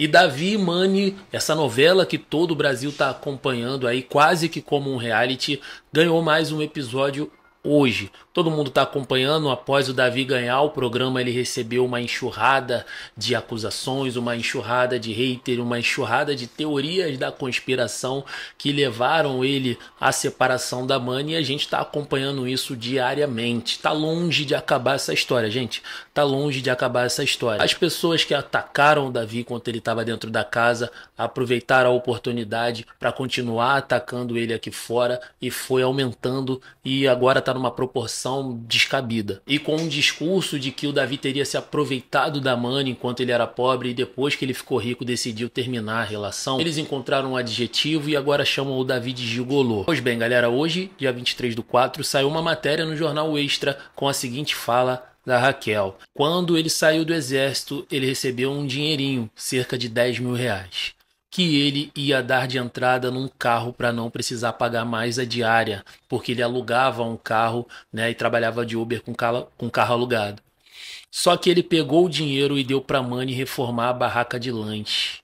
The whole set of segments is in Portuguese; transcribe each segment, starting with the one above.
E Davi e Mani, essa novela que todo o Brasil está acompanhando aí, quase que como um reality, ganhou mais um episódio hoje. Todo mundo está acompanhando, após o Davi ganhar o programa, ele recebeu uma enxurrada de acusações, uma enxurrada de hater, uma enxurrada de teorias da conspiração que levaram ele à separação da Mani e a gente está acompanhando isso diariamente. Tá longe de acabar essa história, gente. Tá longe de acabar essa história. As pessoas que atacaram o Davi quando ele estava dentro da casa aproveitaram a oportunidade para continuar atacando ele aqui fora e foi aumentando e agora tá tá numa proporção descabida. E com um discurso de que o Davi teria se aproveitado da Mani enquanto ele era pobre e depois que ele ficou rico decidiu terminar a relação, eles encontraram um adjetivo e agora chamam o Davi de gigolô. Pois bem, galera, hoje, dia 23 do 4, saiu uma matéria no jornal Extra com a seguinte fala da Raquel. Quando ele saiu do exército, ele recebeu um dinheirinho, cerca de 10 mil reais que ele ia dar de entrada num carro para não precisar pagar mais a diária, porque ele alugava um carro né, e trabalhava de Uber com carro, com carro alugado. Só que ele pegou o dinheiro e deu para a Mani reformar a barraca de lanche.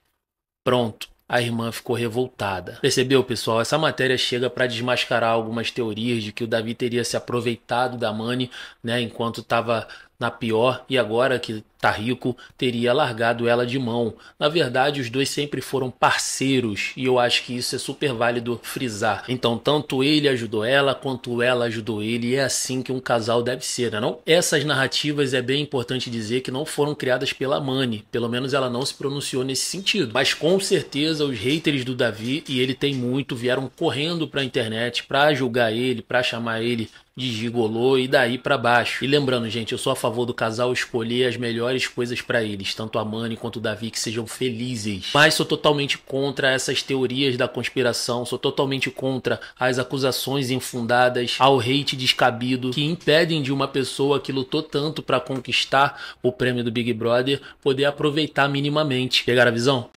Pronto. A irmã ficou revoltada. Percebeu, pessoal? Essa matéria chega para desmascarar algumas teorias de que o Davi teria se aproveitado da Mani, né, enquanto estava na pior, e agora que tá rico, teria largado ela de mão. Na verdade, os dois sempre foram parceiros, e eu acho que isso é super válido frisar. Então, tanto ele ajudou ela quanto ela ajudou ele, e é assim que um casal deve ser, né, não? Essas narrativas é bem importante dizer que não foram criadas pela Mani, pelo menos ela não se pronunciou nesse sentido. Mas com certeza os haters do Davi e ele tem muito vieram correndo para a internet para julgar ele, para chamar ele de gigolô e daí para baixo. E lembrando, gente, eu sou a favor do casal escolher as melhores coisas para eles, tanto a Manny quanto o Davi, que sejam felizes. Mas sou totalmente contra essas teorias da conspiração, sou totalmente contra as acusações infundadas, ao hate descabido que impedem de uma pessoa que lutou tanto para conquistar o prêmio do Big Brother poder aproveitar minimamente. Pegaram a visão?